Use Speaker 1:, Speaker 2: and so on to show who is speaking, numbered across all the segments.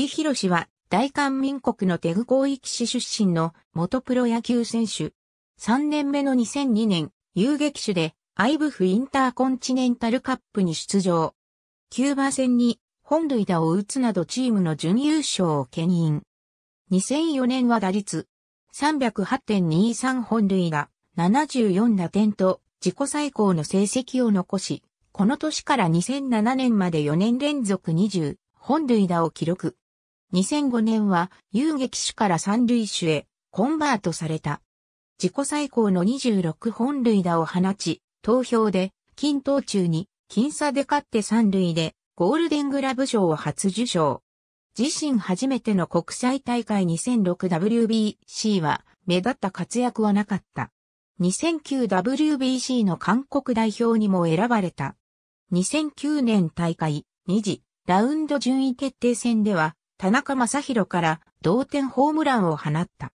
Speaker 1: 李博士は大韓民国のテグ広域市出身の元プロ野球選手。3年目の2002年、遊撃手でアイブフインターコンチネンタルカップに出場。キューバ戦に本塁打を打つなどチームの準優勝を牽引。2004年は打率308.23本塁打74打点と自己最高の成績を残し、この年から2007年まで4年連続20本塁打を記録。2005年は遊撃手から三塁手へコンバートされた。自己最高の26本塁打を放ち、投票で均等中に僅差で勝って三塁でゴールデングラブ賞を初受賞。自身初めての国際大会 2006WBC は目立った活躍はなかった。2009WBC の韓国代表にも選ばれた。2009年大会2次ラウンド順位決定戦では田中正宏から同点ホームランを放った。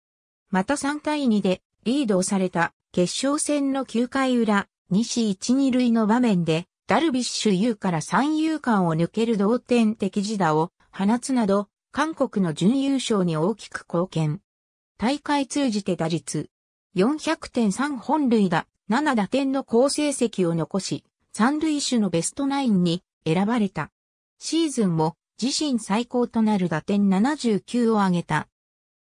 Speaker 1: また3対2でリードをされた決勝戦の9回裏、西1、2塁の場面で、ダルビッシュ有から三遊間を抜ける同点的自打を放つなど、韓国の準優勝に大きく貢献。大会通じて打率、400.3本塁打、7打点の好成績を残し、三塁手のベストナインに選ばれた。シーズンも自身最高となる打点79を挙げた。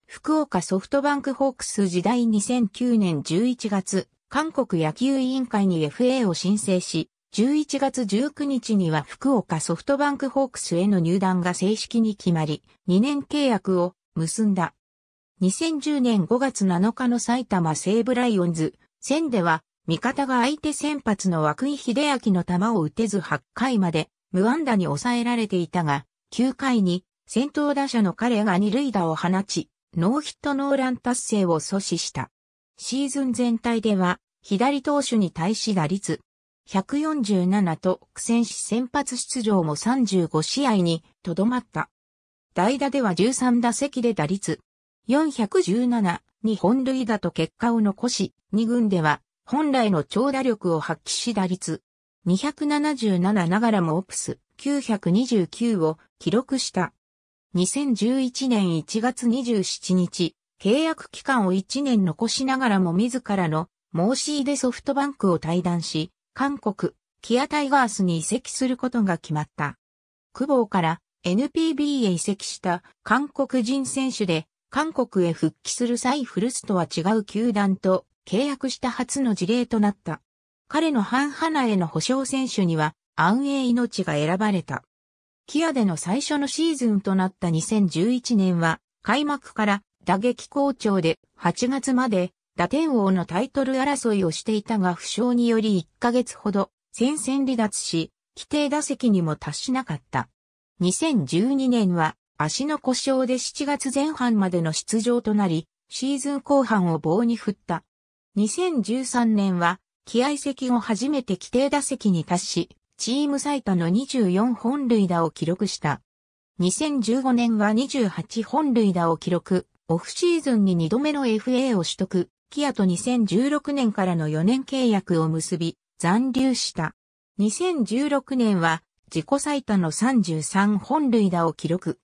Speaker 1: 福岡ソフトバンクホークス時代2009年11月、韓国野球委員会に FA を申請し、11月19日には福岡ソフトバンクホークスへの入団が正式に決まり、2年契約を結んだ。2010年5月7日の埼玉西武ライオンズ戦では、味方が相手先発の涌井秀明の球を打てず8回まで無安打に抑えられていたが、9回に先頭打者の彼が二塁打を放ち、ノーヒットノーラン達成を阻止した。シーズン全体では、左投手に対し打率147と苦戦し先発出場も35試合にとどまった。代打では13打席で打率417に本塁打と結果を残し、2軍では本来の長打力を発揮し打率277ながらもオプス929を記録した。2011年1月27日、契約期間を1年残しながらも自らの申し入れソフトバンクを退団し、韓国、キアタイガースに移籍することが決まった。久保から NPB へ移籍した韓国人選手で、韓国へ復帰する際フルスとは違う球団と契約した初の事例となった。彼の半々への保証選手には安永命が選ばれた。キアでの最初のシーズンとなった2011年は、開幕から打撃好調で8月まで打点王のタイトル争いをしていたが負傷により1ヶ月ほど戦線離脱し、規定打席にも達しなかった。2012年は足の故障で7月前半までの出場となり、シーズン後半を棒に振った。2013年は、気合席を初めて規定打席に達し、チーム最多の24本塁打を記録した。2015年は28本塁打を記録、オフシーズンに2度目の FA を取得、キアと2016年からの4年契約を結び、残留した。2016年は自己最多の33本塁打を記録。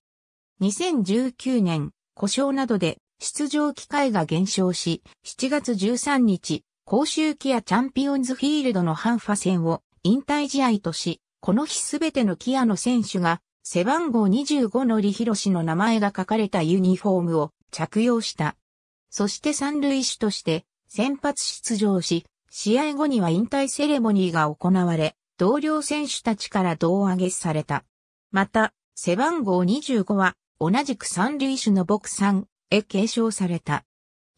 Speaker 1: 2019年、故障などで出場機会が減少し、7月13日、公衆キアチャンピオンズフィールドのハンファ戦を引退試合とし、この日すべてのキアの選手が背番号25のリヒロシの名前が書かれたユニフォームを着用した。そして三塁手として先発出場し、試合後には引退セレモニーが行われ、同僚選手たちから胴上げされた。また、背番号25は同じく三塁手のボクさんへ継承された。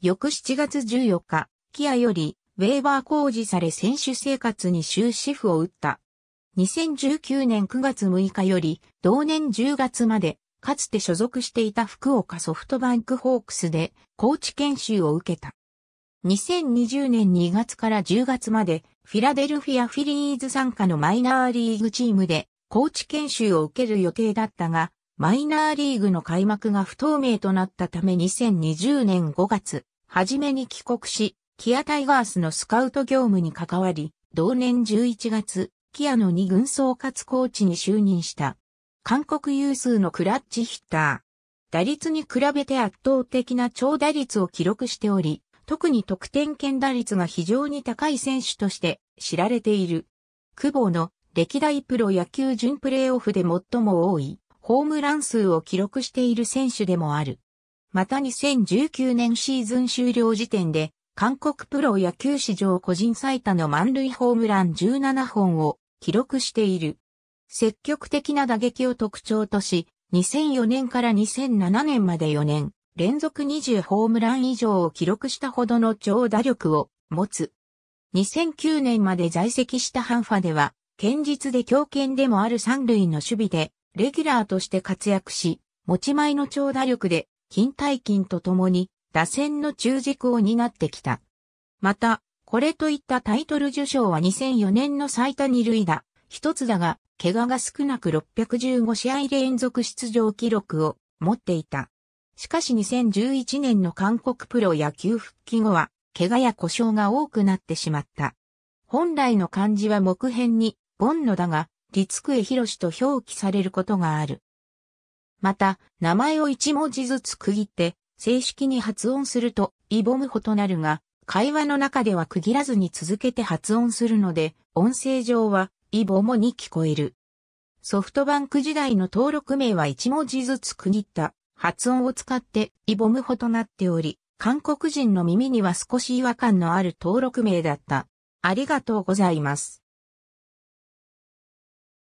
Speaker 1: 翌7月14日、キアよりウェーバー工事され選手生活に終止符を打った。2019年9月6日より、同年10月まで、かつて所属していた福岡ソフトバンクホークスで、コーチ研修を受けた。2020年2月から10月まで、フィラデルフィアフィリーズ参加のマイナーリーグチームで、コーチ研修を受ける予定だったが、マイナーリーグの開幕が不透明となったため2020年5月、初めに帰国し、キアタイガースのスカウト業務に関わり、同年11月、キアの二軍総括コーチに就任した。韓国有数のクラッチヒッター。打率に比べて圧倒的な長打率を記録しており、特に得点圏打率が非常に高い選手として知られている。久保の歴代プロ野球準プレーオフで最も多いホームラン数を記録している選手でもある。また2019年シーズン終了時点で韓国プロ野球史上個人最多の満塁ホームラン17本を記録している。積極的な打撃を特徴とし、2004年から2007年まで4年、連続20ホームラン以上を記録したほどの長打力を持つ。2009年まで在籍したハンファでは、堅実で強肩でもある三塁の守備で、レギュラーとして活躍し、持ち前の長打力で、金大金とともに、打線の中軸を担ってきた。また、これといったタイトル受賞は2004年の最多二塁打、一つだが、怪我が少なく615試合連続出場記録を持っていた。しかし2011年の韓国プロ野球復帰後は、怪我や故障が多くなってしまった。本来の漢字は木片に、ボンノだが、立久ロ博と表記されることがある。また、名前を一文字ずつ区切って、正式に発音すると、イボムホとなるが、会話の中では区切らずに続けて発音するので、音声上は、イボモに聞こえる。ソフトバンク時代の登録名は1文字ずつ区切った発音を使ってイボムホとなっており、韓国人の耳には少し違和感のある登録名だった。ありがとうございます。